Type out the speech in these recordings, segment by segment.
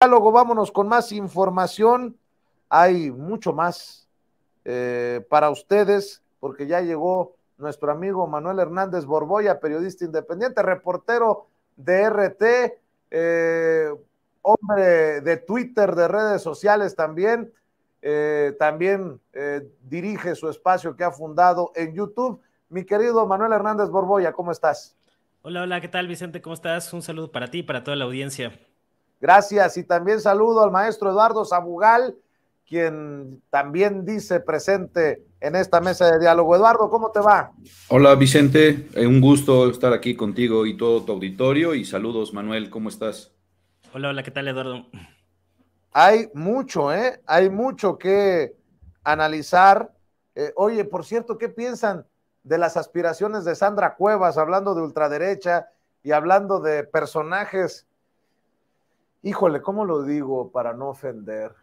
diálogo, vámonos con más información. Hay mucho más eh, para ustedes, porque ya llegó nuestro amigo Manuel Hernández Borboya, periodista independiente, reportero de RT, eh, hombre de Twitter, de redes sociales también. Eh, también dirige su espacio que ha fundado en YouTube. Mi querido Manuel Hernández Borboya, ¿cómo estás? Hola, hola, ¿qué tal Vicente? ¿Cómo estás? Un saludo para ti y para toda la audiencia. Gracias. Y también saludo al maestro Eduardo Zabugal, quien también dice presente en esta mesa de diálogo. Eduardo, ¿cómo te va? Hola Vicente, eh, un gusto estar aquí contigo y todo tu auditorio. Y saludos Manuel, ¿cómo estás? Hola, hola, ¿qué tal Eduardo? Hay mucho, ¿eh? Hay mucho que analizar. Eh, oye, por cierto, ¿qué piensan de las aspiraciones de Sandra Cuevas, hablando de ultraderecha y hablando de personajes híjole, ¿cómo lo digo para no ofender?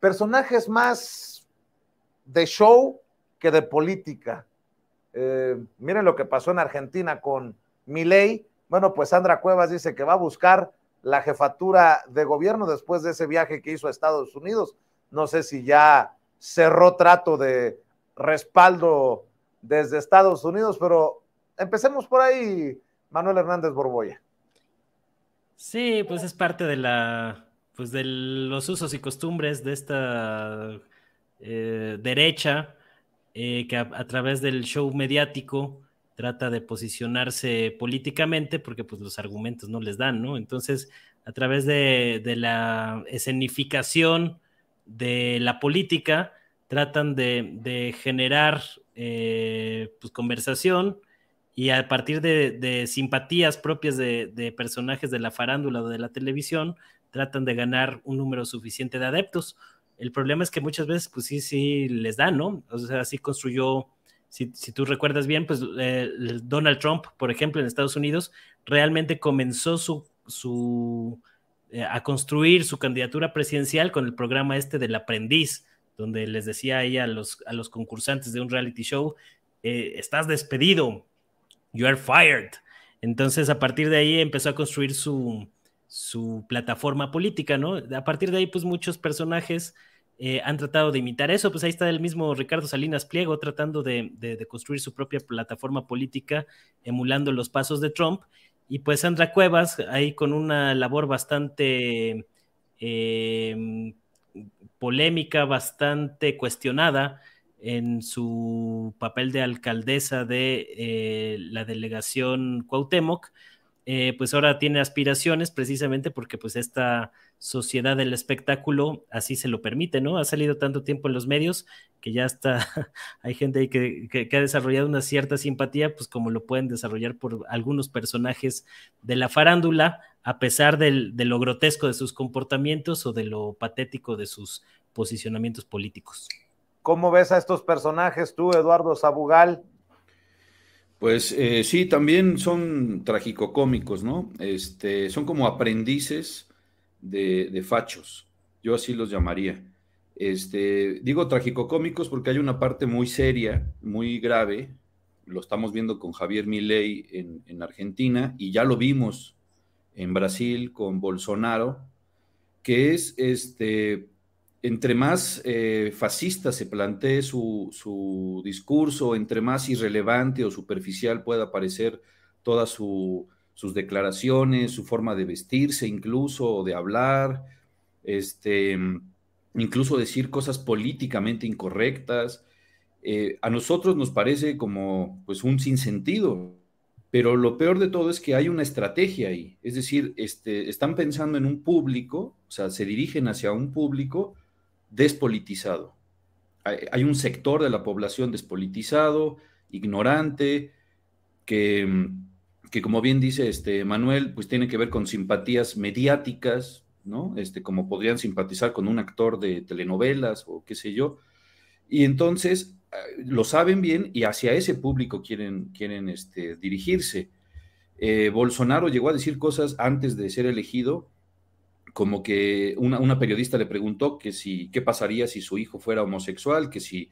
Personajes más de show que de política. Eh, miren lo que pasó en Argentina con Milei. Bueno, pues Sandra Cuevas dice que va a buscar la jefatura de gobierno después de ese viaje que hizo a Estados Unidos. No sé si ya cerró trato de respaldo desde Estados Unidos, pero empecemos por ahí, Manuel Hernández Borboya. Sí, pues es parte de la, pues de los usos y costumbres de esta eh, derecha eh, que a, través del show mediático trata de posicionarse políticamente porque pues los argumentos no les dan, ¿no? Entonces, a través de, la escenificación de la política, tratan de, generar eh, pues, conversación y a partir de, simpatías propias de, personajes de la farándula o de la televisión, tratan de ganar un número suficiente de adeptos. El problema es que muchas veces, pues sí, sí les da ¿no? O sea, así construyó, si, tú recuerdas bien, pues eh, Donald Trump, por ejemplo, en Estados Unidos, realmente comenzó su, su eh, a construir su candidatura presidencial con el programa este del aprendiz, donde les decía ahí a los, a los concursantes de un reality show, eh, estás despedido, you are fired. Entonces, a partir de ahí empezó a construir su, plataforma política, ¿no? A partir de ahí, pues muchos personajes eh, han tratado de imitar eso, pues ahí está el mismo Ricardo Salinas Pliego tratando de, construir su propia plataforma política, emulando los pasos de Trump, y pues Sandra Cuevas ahí con una labor bastante eh, polémica, bastante cuestionada, en su papel de alcaldesa de eh, la delegación Cuauhtémoc, eh, pues ahora tiene aspiraciones precisamente porque pues esta sociedad del espectáculo así se lo permite, ¿no? Ha salido tanto tiempo en los medios que ya está, hay gente ahí que, ha desarrollado una cierta simpatía, pues como lo pueden desarrollar por algunos personajes de la farándula, a pesar de lo grotesco de sus comportamientos o de lo patético de sus posicionamientos políticos. ¿Cómo ves a estos personajes tú, Eduardo Sabugal? Pues eh, sí, también son tragicocómicos, ¿no? Este, son como aprendices de, fachos, yo así los llamaría. Este, digo tragicocómicos porque hay una parte muy seria, muy grave, lo estamos viendo con Javier Milei en Argentina y ya lo vimos en Brasil con Bolsonaro, que es este, entre más eh, fascista se plantee su, discurso, entre más irrelevante o superficial pueda parecer todas sus declaraciones, su forma de vestirse incluso, de hablar, este, incluso decir cosas políticamente incorrectas, eh, a nosotros nos parece como pues, un sinsentido. Pero lo peor de todo es que hay una estrategia ahí, es decir, este, están pensando en un público, o sea, se dirigen hacia un público despolitizado. Hay, un sector de la población despolitizado, ignorante, mm, que, como bien dice este Manuel, pues tiene que ver con simpatías mediáticas, ¿no? Este, como podrían simpatizar con un actor de telenovelas o qué sé yo. Y entonces eh, lo saben bien y hacia ese público quieren, quieren este, dirigirse. Eh, Bolsonaro llegó a decir cosas antes de ser elegido como que una, periodista le preguntó que si, qué pasaría si su hijo fuera homosexual, que si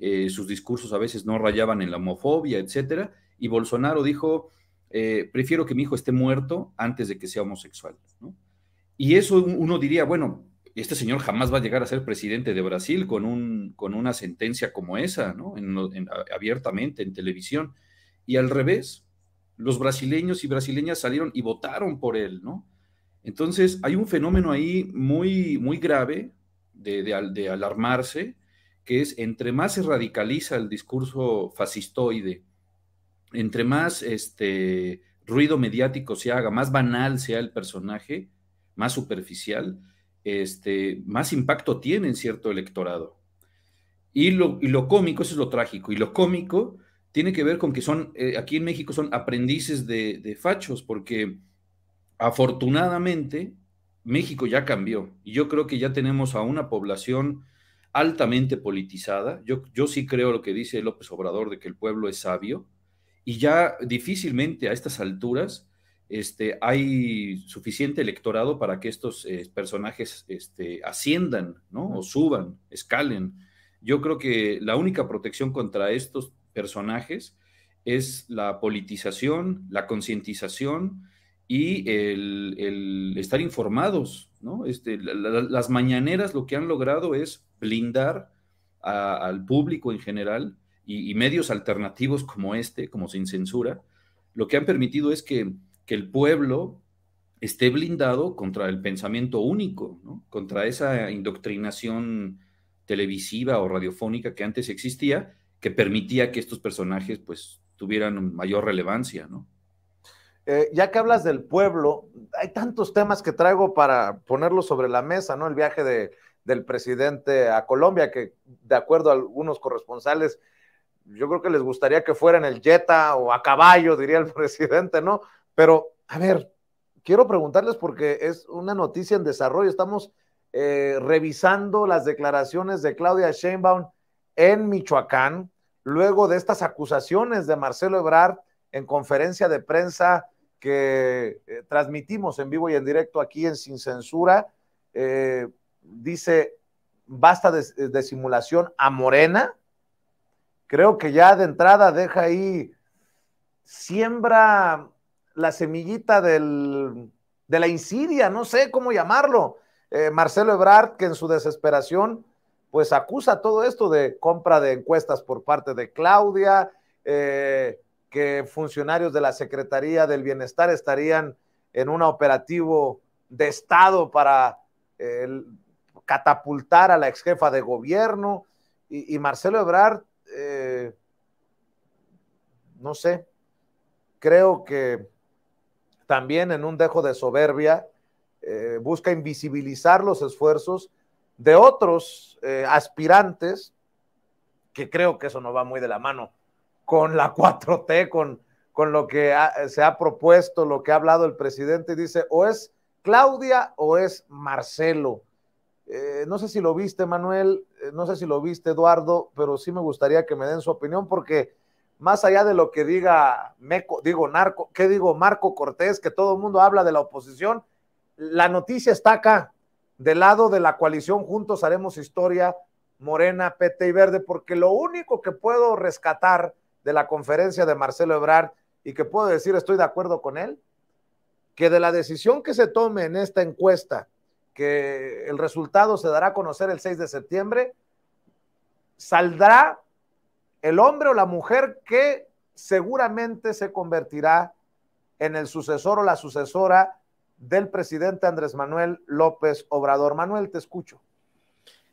eh, sus discursos a veces no rayaban en la homofobia, etcétera, y Bolsonaro dijo, eh, prefiero que mi hijo esté muerto antes de que sea homosexual, Y eso uno diría, bueno, este señor jamás va a llegar a ser presidente de Brasil con, un, con una sentencia como esa, ¿no? abiertamente en televisión. Y al revés, los brasileños y brasileñas salieron y votaron por él, ¿no? Entonces, hay un fenómeno ahí muy, muy grave de, alarmarse, que es entre más se radicaliza el discurso fascistoide, entre más este, ruido mediático se haga, más banal sea el personaje, más superficial, este, más impacto tiene en cierto electorado. Y lo, y lo, cómico, eso es lo trágico, y lo cómico tiene que ver con que son, eh, aquí en México son aprendices de, de fachos, porque afortunadamente, México ya cambió y yo creo que ya tenemos a una población altamente politizada. Yo, yo sí creo lo que dice López Obrador de que el pueblo es sabio y ya difícilmente a estas alturas este, hay suficiente electorado para que estos eh, personajes este, asciendan o suban, escalen. Yo creo que la única protección contra estos personajes es la politización, la concientización y el, estar informados, ¿no? Este, las mañaneras lo que han logrado es blindar al público en general y, medios alternativos como este, como Sin Censura, lo que han permitido es que, que el pueblo esté blindado contra el pensamiento único, ¿no? contra esa indoctrinación televisiva o radiofónica que antes existía, que permitía que estos personajes pues tuvieran mayor relevancia, ¿no? Eh, ya que hablas del pueblo, hay tantos temas que traigo para ponerlos sobre la mesa, ¿no? El viaje de, del presidente a Colombia, que de acuerdo a algunos corresponsales, yo creo que les gustaría que fuera en el Jetta o a caballo, diría el presidente, ¿no? Pero, a ver, quiero preguntarles porque es una noticia en desarrollo. Estamos eh, revisando las declaraciones de Claudia Sheinbaum en Michoacán, luego de estas acusaciones de Marcelo Ebrard en conferencia de prensa que eh, transmitimos en vivo y en directo aquí en Sin Censura, eh, dice, basta eh, de, simulación a Morena. Creo que ya de entrada deja ahí, siembra la semillita del, de la insidia, no sé cómo llamarlo. Marcelo Ebrard, que en su desesperación, pues acusa todo esto de compra de encuestas por parte de Claudia, eh, que funcionarios de la Secretaría del Bienestar estarían en un operativo de Estado para eh, catapultar a la ex jefa de gobierno y, Marcelo Ebrard, eh, no sé, creo que también en un dejo de soberbia eh, busca invisibilizar los esfuerzos de otros aspirantes, que creo que eso no va muy de la mano con la 4T, con, con lo que se ha propuesto, lo que ha hablado el presidente, y dice, o es Claudia o es Marcelo. Eh, no sé si lo viste, Manuel, eh, no sé si lo viste, Eduardo, pero sí me gustaría que me den su opinión, porque más allá de lo que diga Meco, digo Narco, ¿qué digo Marco Cortés? Que todo el mundo habla de la oposición, la noticia está acá, del lado de la coalición Juntos Haremos Historia, Morena, PT y Verde, porque lo único que puedo rescatar de la conferencia de Marcelo Ebrard y que puedo decir estoy de acuerdo con él, que de la decisión que se tome en esta encuesta, que el resultado se dará a conocer el 6 de septiembre, saldrá el hombre o la mujer que seguramente se convertirá en el sucesor o la sucesora del presidente Andrés Manuel López Obrador. Manuel, te escucho.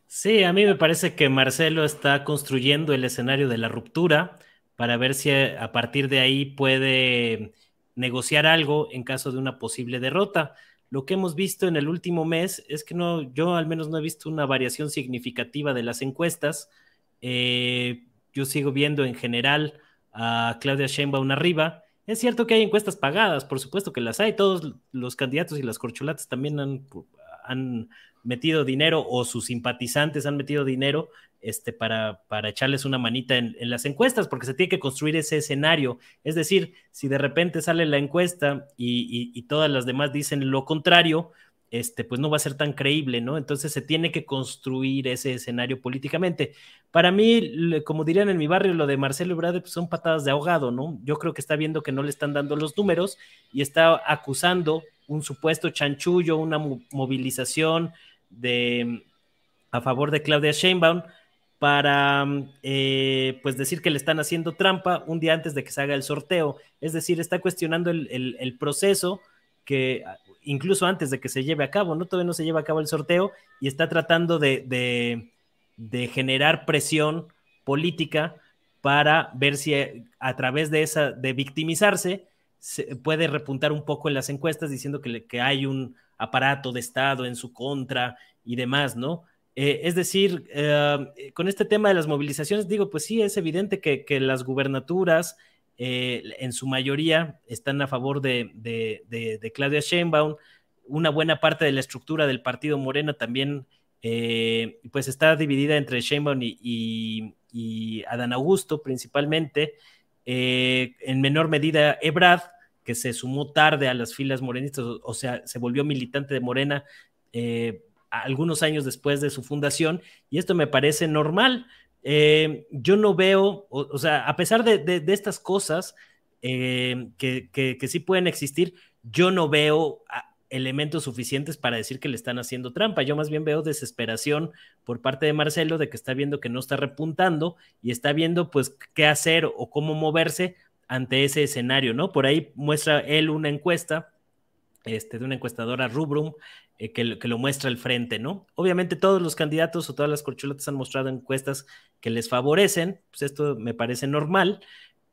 Sí, a mí me parece que Marcelo está construyendo el escenario de la ruptura para ver si eh, a partir de ahí puede negociar algo en caso de una posible derrota. Lo que hemos visto en el último mes es que no, yo al menos no he visto una variación significativa de las encuestas. Eh, yo sigo viendo en general a Claudia Sheinbaum arriba. Es cierto que hay encuestas pagadas, por supuesto que las hay. Todos los candidatos y las corcholatas también han, han metido dinero o sus simpatizantes han metido dinero este, para, para echarles una manita en, las encuestas, porque se tiene que construir ese escenario. Es decir, si de repente sale la encuesta y, todas las demás dicen lo contrario, este, pues no va a ser tan creíble, ¿no? Entonces se tiene que construir ese escenario políticamente. Para mí, como dirían en mi barrio, lo de Marcelo Ebrard pues, son patadas de ahogado, ¿no? Yo creo que está viendo que no le están dando los números y está acusando un supuesto chanchullo, una movilización, de, a favor de Claudia Sheinbaum para eh, pues decir que le están haciendo trampa un día antes de que se haga el sorteo. Es decir, está cuestionando el, proceso que incluso antes de que se lleve a cabo, ¿no? Todavía no se lleva a cabo el sorteo y está tratando de, de, generar presión política para ver si eh, a través de esa, de victimizarse, se puede repuntar un poco en las encuestas diciendo que, que hay un, aparato de Estado en su contra y demás, ¿no? Eh, es decir, eh, con este tema de las movilizaciones, digo, pues sí, es evidente que, las gubernaturas eh, en su mayoría están a favor de, Claudia Sheinbaum. Una buena parte de la estructura del partido Morena también pues está dividida entre Sheinbaum y, y Adán Augusto principalmente. en menor medida, Ebrad que se sumó tarde a las filas morenistas, o, sea, se volvió militante de Morena eh, algunos años después de su fundación, y esto me parece normal. Eh, yo no veo, o, sea, a pesar de, estas cosas eh, que, que, sí pueden existir, yo no veo ah, elementos suficientes para decir que le están haciendo trampa. Yo más bien veo desesperación por parte de Marcelo de que está viendo que no está repuntando y está viendo pues qué hacer o cómo moverse ante ese escenario, ¿no? Por ahí muestra él una encuesta este, de una encuestadora Rubrum eh, que, lo muestra al frente, ¿no? Obviamente todos los candidatos o todas las corcholatas han mostrado encuestas que les favorecen, pues esto me parece normal,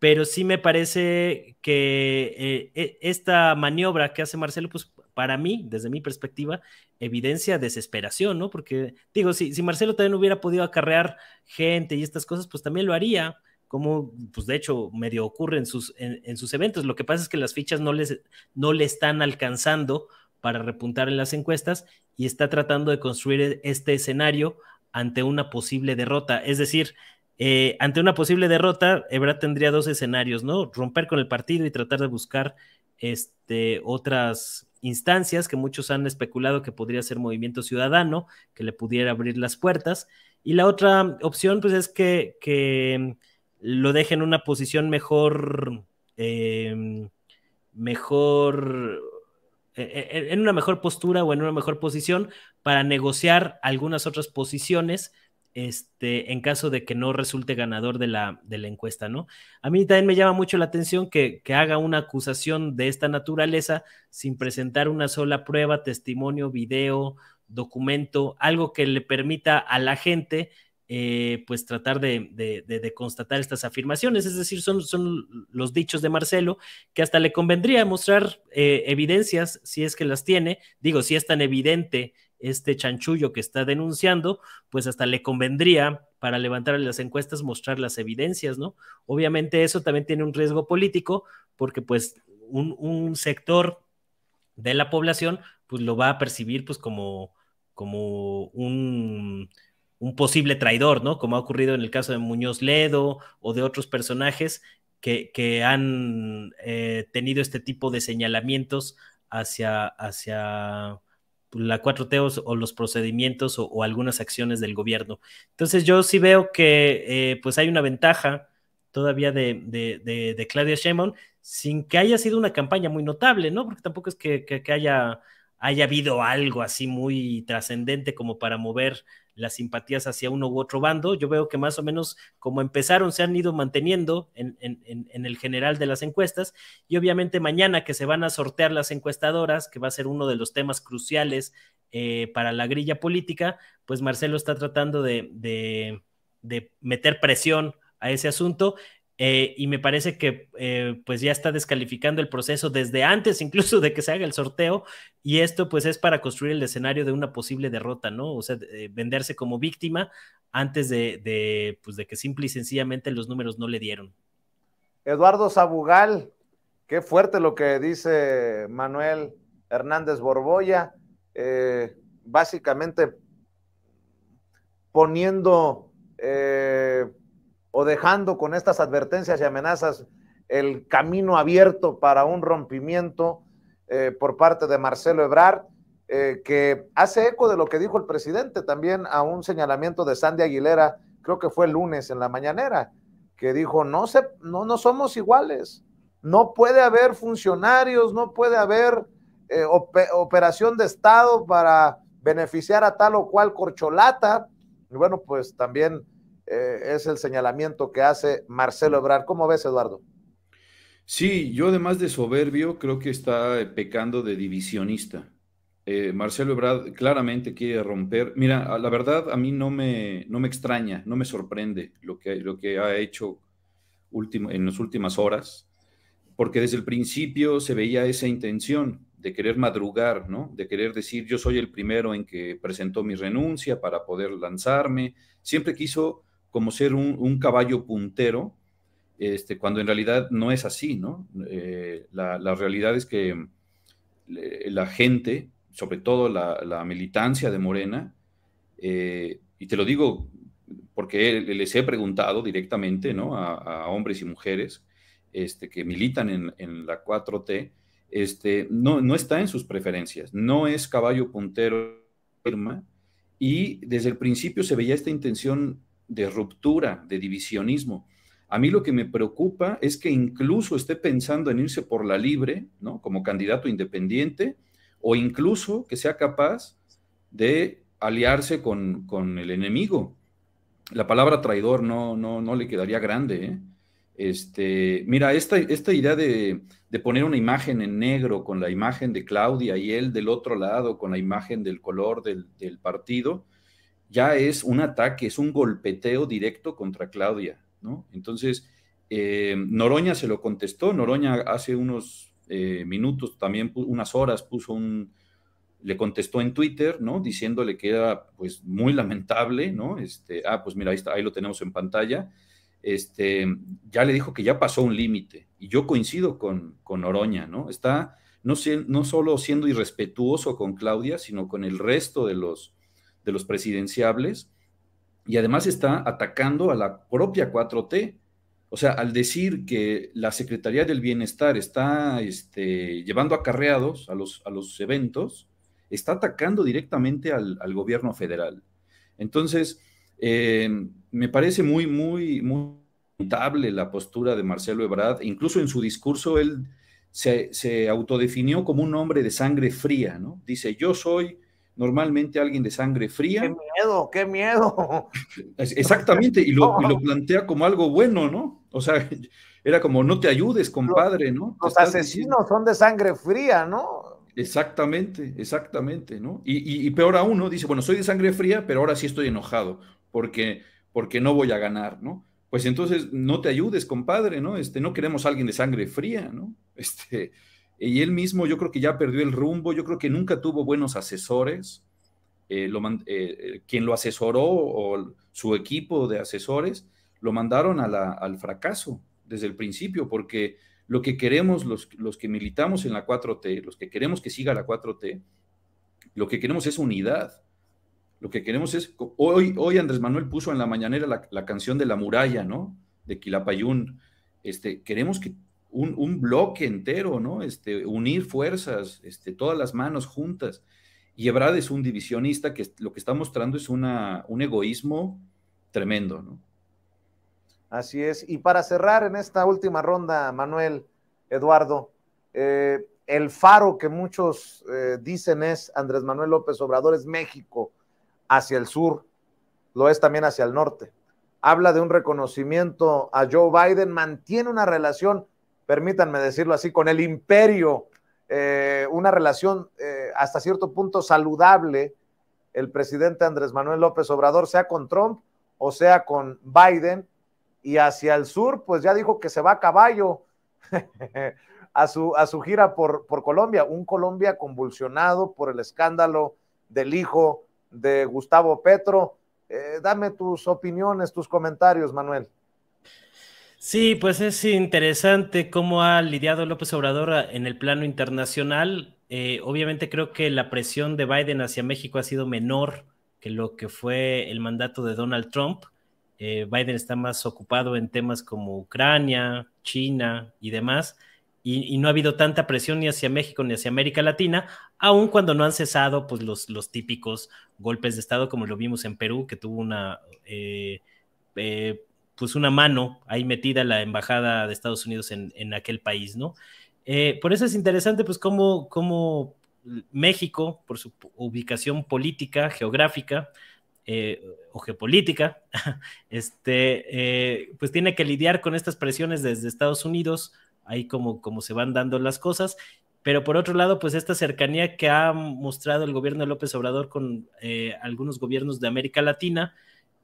pero sí me parece que eh, e, esta maniobra que hace Marcelo, pues para mí, desde mi perspectiva, evidencia desesperación, ¿no? Porque digo, si, si Marcelo también hubiera podido acarrear gente y estas cosas, pues también lo haría como, pues de hecho, medio ocurre en sus, en, sus eventos. Lo que pasa es que las fichas no, les, no le están alcanzando para repuntar en las encuestas y está tratando de construir e, este escenario ante una posible derrota. Es decir, eh, ante una posible derrota, Ebra tendría dos escenarios, ¿no? Romper con el partido y tratar de buscar este, otras instancias que muchos han especulado que podría ser movimiento ciudadano, que le pudiera abrir las puertas. Y la otra opción, pues es que lo deje en una posición mejor, em, mejor, e, e, en una mejor postura o en una mejor posición para negociar algunas otras posiciones este, en caso de que no resulte ganador de la, encuesta, ¿no? A mí también me llama mucho la atención que, que, haga una acusación de esta naturaleza sin presentar una sola prueba, testimonio, video, documento, algo que le permita a la gente eh, pues tratar de, constatar estas afirmaciones. Es decir, son, los dichos de Marcelo que hasta le convendría mostrar eh, evidencias, si es que las tiene. Digo, si es tan evidente este chanchullo que está denunciando, pues hasta le convendría para levantar las encuestas mostrar las evidencias, ¿no? Obviamente eso también tiene un riesgo político porque pues un, un sector de la población pues lo va a percibir pues como, como un un posible traidor, ¿no? Como ha ocurrido en el caso de Muñoz Ledo o de otros personajes que, han eh, tenido este tipo de señalamientos hacia, hacia la 4T o, los procedimientos o, algunas acciones del gobierno. Entonces yo sí veo que eh, pues hay una ventaja todavía de, Claudia Sheinbaum sin que haya sido una campaña muy notable, ¿no? Porque tampoco es que, haya, haya habido algo así muy trascendente como para mover las simpatías hacia uno u otro bando. Yo veo que más o menos como empezaron, se han ido manteniendo en, el general de las encuestas. Y obviamente mañana que se van a sortear las encuestadoras, que va a ser uno de los temas cruciales eh, para la grilla política, pues Marcelo está tratando de, de meter presión a ese asunto. Eh, y me parece que eh, pues ya está descalificando el proceso desde antes incluso de que se haga el sorteo y esto pues es para construir el escenario de una posible derrota, ¿no? O sea, eh, venderse como víctima antes de, de, pues, de que simple y sencillamente los números no le dieron. Eduardo Sabugal, qué fuerte lo que dice Manuel Hernández Borboya, básicamente poniendo o dejando con estas advertencias y amenazas el camino abierto para un rompimiento eh, por parte de Marcelo Ebrard, eh, que hace eco de lo que dijo el presidente también a un señalamiento de Sandy Aguilera, creo que fue el lunes en la mañanera, que dijo, no, se, no, no somos iguales, no puede haber funcionarios, no puede haber eh, operación de Estado para beneficiar a tal o cual corcholata. Y bueno, pues también eh, es el señalamiento que hace Marcelo Ebrard. ¿Cómo ves, Eduardo? Sí, yo además de soberbio, creo que está eh, pecando de divisionista. Eh, Marcelo Ebrard claramente quiere romper. Mira, la verdad a mí no me, no me extraña, no me sorprende lo que, lo que ha hecho último, en las últimas horas, porque desde el principio se veía esa intención de querer madrugar, ¿no? De querer decir, yo soy el primero en que presentó mi renuncia para poder lanzarme. Siempre quiso como ser un, caballo puntero, este, cuando en realidad no es así, ¿no? Eh, la, realidad es que la gente, sobre todo la, militancia de Morena, eh, y te lo digo porque les he preguntado directamente ¿no? a, hombres y mujeres este, que militan en, la 4T, este, no, no está en sus preferencias, no es caballo puntero firma, y desde el principio se veía esta intención de ruptura, de divisionismo. A mí lo que me preocupa es que incluso esté pensando en irse por la libre, ¿no? Como candidato independiente, o incluso que sea capaz de aliarse con, el enemigo. La palabra traidor no, no, no le quedaría grande. ¿eh? Este, mira, esta, esta idea de, poner una imagen en negro con la imagen de Claudia y él del otro lado, con la imagen del color del partido, ya es un ataque, es un golpeteo directo contra Claudia, ¿no? Entonces, eh, Noroña se lo contestó, Noroña hace unos eh, minutos, también unas horas, puso un, le contestó en Twitter, ¿no? Diciéndole que era, pues, muy lamentable, ¿no? Este, ah, pues mira, ahí, está, ahí lo tenemos en pantalla. Este, ya le dijo que ya pasó un límite, y yo coincido con, con Noroña, ¿no? Está no, no solo siendo irrespetuoso con Claudia, sino con el resto de los de los presidenciables y además está atacando a la propia 4T. O sea, al decir que la Secretaría del Bienestar está este, llevando acarreados a los, a los eventos, está atacando directamente al, gobierno federal. Entonces, eh, me parece muy, muy, muy notable la postura de Marcelo Ebrard. Incluso en su discurso él se, se autodefinió como un hombre de sangre fría, ¿no? Dice, yo soy normalmente alguien de sangre fría. ¡Qué miedo, qué miedo! Exactamente, y lo, lo, plantea como algo bueno, ¿no? O sea, era como, no te ayudes, compadre, ¿no? Los asesinos son de sangre fría, ¿no? Exactamente, exactamente, ¿no? Y, peor aún, ¿no? Dice, bueno, soy de sangre fría, pero ahora sí estoy enojado, porque, porque no voy a ganar, ¿no? Pues entonces, no te ayudes, compadre, ¿no? Este, no queremos a alguien de sangre fría, ¿no? Este, y él mismo yo creo que ya perdió el rumbo, yo creo que nunca tuvo buenos asesores. Eh, eh, eh, quien lo asesoró o su equipo de asesores lo mandaron al fracaso desde el principio, porque lo que queremos los, los que militamos en la 4T, los que queremos que siga la 4T, lo que queremos es unidad. Lo que queremos es, hoy, hoy Andrés Manuel puso en la mañanera la, canción de la muralla, ¿no? De Quilapayún. Este, queremos que un, bloque entero, ¿no? Este, unir fuerzas, este, todas las manos juntas. Y Ebrard es un divisionista que lo que está mostrando es un egoísmo tremendo, ¿no? Así es. Y para cerrar en esta última ronda, Manuel, Eduardo, eh, el faro que muchos eh, dicen es Andrés Manuel López Obrador es México hacia el sur, lo es también hacia el norte. Habla de un reconocimiento a Joe Biden, mantiene una relación permítanme decirlo así, con el imperio, eh, una relación eh, hasta cierto punto saludable, el presidente Andrés Manuel López Obrador, sea con Trump o sea con Biden, y hacia el sur, pues ya dijo que se va a caballo a, su, a su gira por, Colombia, un Colombia convulsionado por el escándalo del hijo de Gustavo Petro. Eh, dame tus opiniones, tus comentarios, Manuel. Sí, pues es interesante cómo ha lidiado López Obrador ah, en el plano internacional. Eh, obviamente creo que la presión de Biden hacia México ha sido menor que lo que fue el mandato de Donald Trump. Eh, Biden está más ocupado en temas como Ucrania, China y demás, y, no ha habido tanta presión ni hacia México ni hacia América Latina, aun cuando no han cesado pues, los, típicos golpes de Estado como lo vimos en Perú, que tuvo una... Eh, pues una mano ahí metida la embajada de Estados Unidos en, aquel país, ¿no? Eh, por eso es interesante, pues, cómo, México, por su ubicación política, geográfica eh, o geopolítica, este, eh, pues tiene que lidiar con estas presiones desde Estados Unidos, ahí como, como se van dando las cosas, pero por otro lado, pues esta cercanía que ha mostrado el gobierno de López Obrador con algunos gobiernos de América Latina,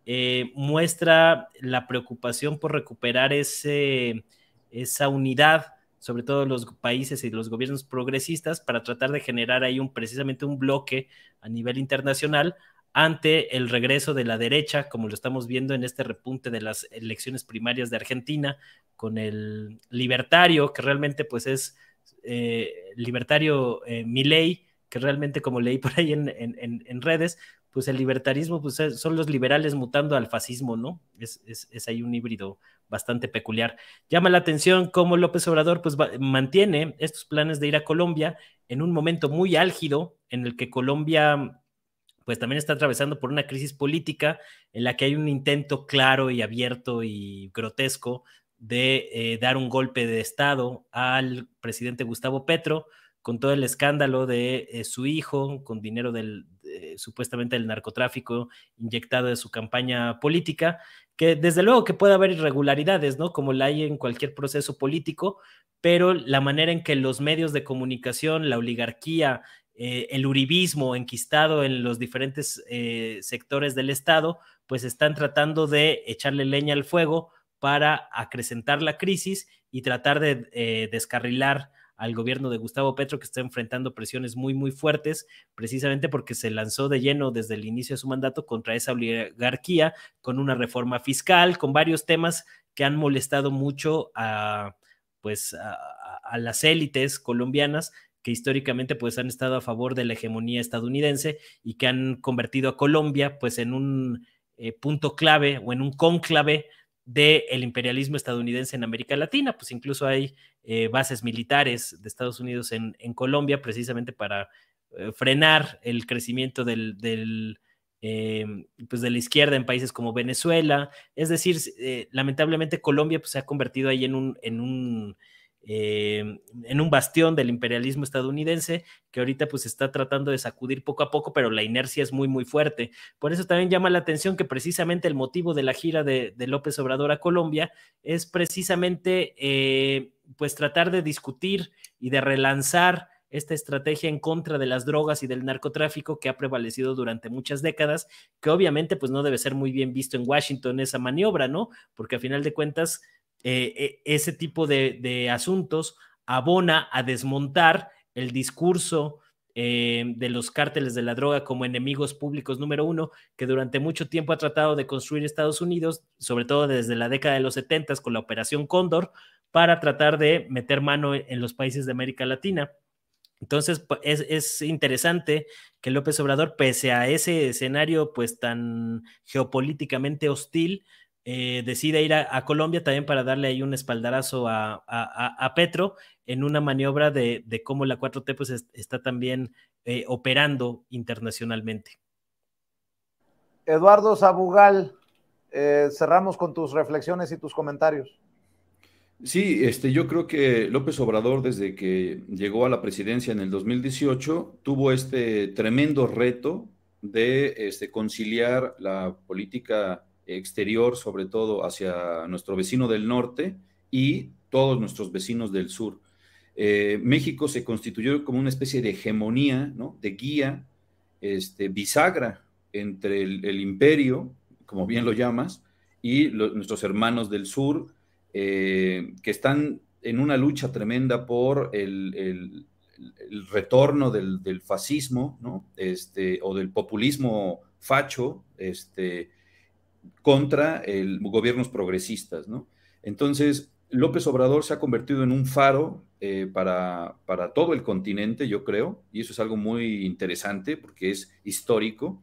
eh, muestra la preocupación por recuperar ese, esa unidad, sobre todo los países y los gobiernos progresistas, para tratar de generar ahí un, precisamente un bloque a nivel internacional ante el regreso de la derecha, como lo estamos viendo en este repunte de las elecciones primarias de Argentina, con el libertario, que realmente pues es eh, libertario eh, Milei, que realmente como leí por ahí en redes, pues el libertarismo pues eh, son los liberales mutando al fascismo, ¿no? Es, ahí un híbrido bastante peculiar. Llama la atención cómo López Obrador pues mantiene estos planes de ir a Colombia en un momento muy álgido en el que Colombia pues también está atravesando por una crisis política en la que hay un intento claro y abierto y grotesco de eh, dar un golpe de Estado al presidente Gustavo Petro, con todo el escándalo de eh, su hijo, con dinero del, eh, eh, supuestamente el narcotráfico inyectado de su campaña política, que desde luego que puede haber irregularidades, ¿no? Como la hay en cualquier proceso político, pero la manera en que los medios de comunicación, la oligarquía, eh, el uribismo enquistado en los diferentes sectores del Estado, pues están tratando de echarle leña al fuego para acrecentar la crisis y tratar de descarrilar al gobierno de Gustavo Petro, que está enfrentando presiones muy, muy fuertes, precisamente porque se lanzó de lleno desde el inicio de su mandato contra esa oligarquía, con una reforma fiscal, con varios temas que han molestado mucho a, pues, a, las élites colombianas que históricamente pues han estado a favor de la hegemonía estadounidense y que han convertido a Colombia pues en un eh, punto clave o en un cónclave del imperialismo estadounidense en América Latina, pues incluso hay eh, bases militares de Estados Unidos en, Colombia precisamente para eh, frenar el crecimiento del, eh, pues de la izquierda en países como Venezuela. Es decir, lamentablemente Colombia pues, se ha convertido ahí en un, en un Em, en un bastión del imperialismo estadounidense que ahorita pues está tratando de sacudir poco a poco, pero la inercia es muy, muy fuerte. Por eso también llama la atención que precisamente el motivo de la gira de, López Obrador a Colombia es precisamente eh, pues tratar de discutir y de relanzar esta estrategia en contra de las drogas y del narcotráfico que ha prevalecido durante muchas décadas, que obviamente pues no debe ser muy bien visto en Washington esa maniobra, ¿no? Porque a final de cuentas eh, eh, ese tipo de, asuntos abona a desmontar el discurso eh, de los cárteles de la droga como enemigos públicos número uno, que durante mucho tiempo ha tratado de construir Estados Unidos, sobre todo desde la década de los 70 con la Operación Cóndor, para tratar de meter mano en los países de América Latina. Entonces, pues, es, es, interesante que López Obrador, pese a ese escenario pues tan geopolíticamente hostil, eh, decide ir a, Colombia también para darle ahí un espaldarazo a, Petro en una maniobra de, cómo la 4T pues está también eh, operando internacionalmente. Eduardo Sabugal, eh, cerramos con tus reflexiones y tus comentarios. Sí, este, yo creo que López Obrador, desde que llegó a la presidencia en el 2018, tuvo este tremendo reto de este, conciliar la política exterior, sobre todo hacia nuestro vecino del norte y todos nuestros vecinos del sur. Eh, México se constituyó como una especie de hegemonía, de guía, este, bisagra entre el, imperio, como bien lo llamas, y nuestros hermanos del sur, eh, que están en una lucha tremenda por el, retorno del, fascismo, este, o del populismo facho, este, contra el, gobiernos progresistas, ¿no? Entonces, López Obrador se ha convertido en un faro eh, para, todo el continente, yo creo, y eso es algo muy interesante porque es histórico,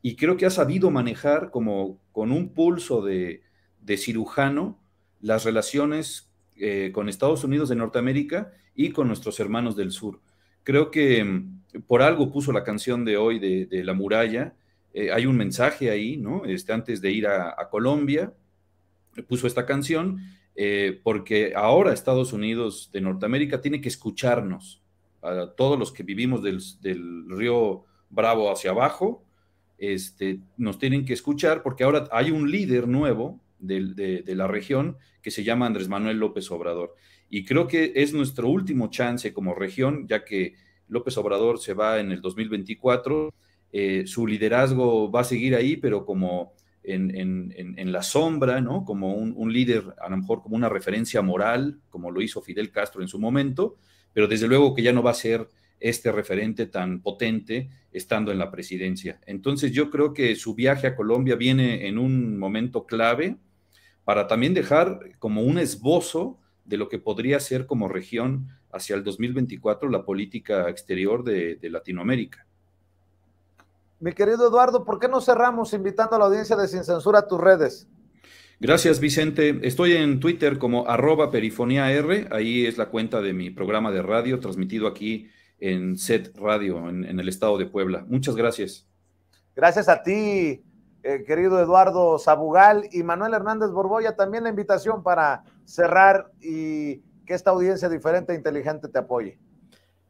y creo que ha sabido manejar como con un pulso de, cirujano las relaciones eh, con Estados Unidos de Norteamérica y con nuestros hermanos del sur. Creo que mm, por algo puso la canción de hoy de La muralla, eh, hay un mensaje ahí, ¿no? Este, antes de ir a, Colombia, puso esta canción, eh, porque ahora Estados Unidos de Norteamérica tiene que escucharnos, a todos los que vivimos del, río Bravo hacia abajo, este, nos tienen que escuchar porque ahora hay un líder nuevo de, de, la región que se llama Andrés Manuel López Obrador. Y creo que es nuestro último chance como región, ya que López Obrador se va en el 2024 eh, su liderazgo va a seguir ahí, pero como en, la sombra, ¿no? Como un, líder, a lo mejor como una referencia moral, como lo hizo Fidel Castro en su momento, pero desde luego que ya no va a ser este referente tan potente estando en la presidencia. Entonces yo creo que su viaje a Colombia viene en un momento clave para también dejar como un esbozo de lo que podría ser como región hacia el 2024 la política exterior de Latinoamérica. Mi querido Eduardo, ¿por qué no cerramos invitando a la audiencia de Sin Censura a tus redes? Gracias, Vicente. Estoy en Twitter como arroba perifonía R. Ahí es la cuenta de mi programa de radio transmitido aquí en SET Radio, en, el estado de Puebla. Muchas gracias. Gracias a ti, eh, querido Eduardo Sabugal y Manuel Hernández Borboya. También la invitación para cerrar y que esta audiencia diferente e inteligente te apoye.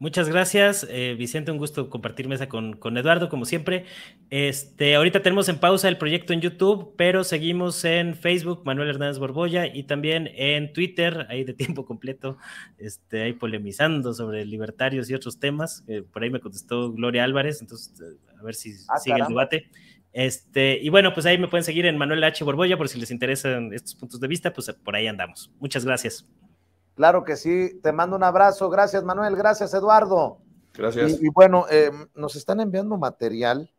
Muchas gracias, eh, Vicente. Un gusto compartir mesa con, Eduardo, como siempre. Este, ahorita tenemos en pausa el proyecto en YouTube, pero seguimos en Facebook, Manuel Hernández Borboya, y también en Twitter, ahí de tiempo completo, este, ahí polemizando sobre libertarios y otros temas. por ahí me contestó Gloria Álvarez, entonces eh, a ver si ah, sigue el debate. Este, y bueno, pues ahí me pueden seguir en Manuel H. Borboya, por si les interesan estos puntos de vista, pues por ahí andamos. Muchas gracias. Claro que sí, te mando un abrazo. Gracias, Manuel. Gracias, Eduardo. Gracias. Y, bueno, eh, nos están enviando material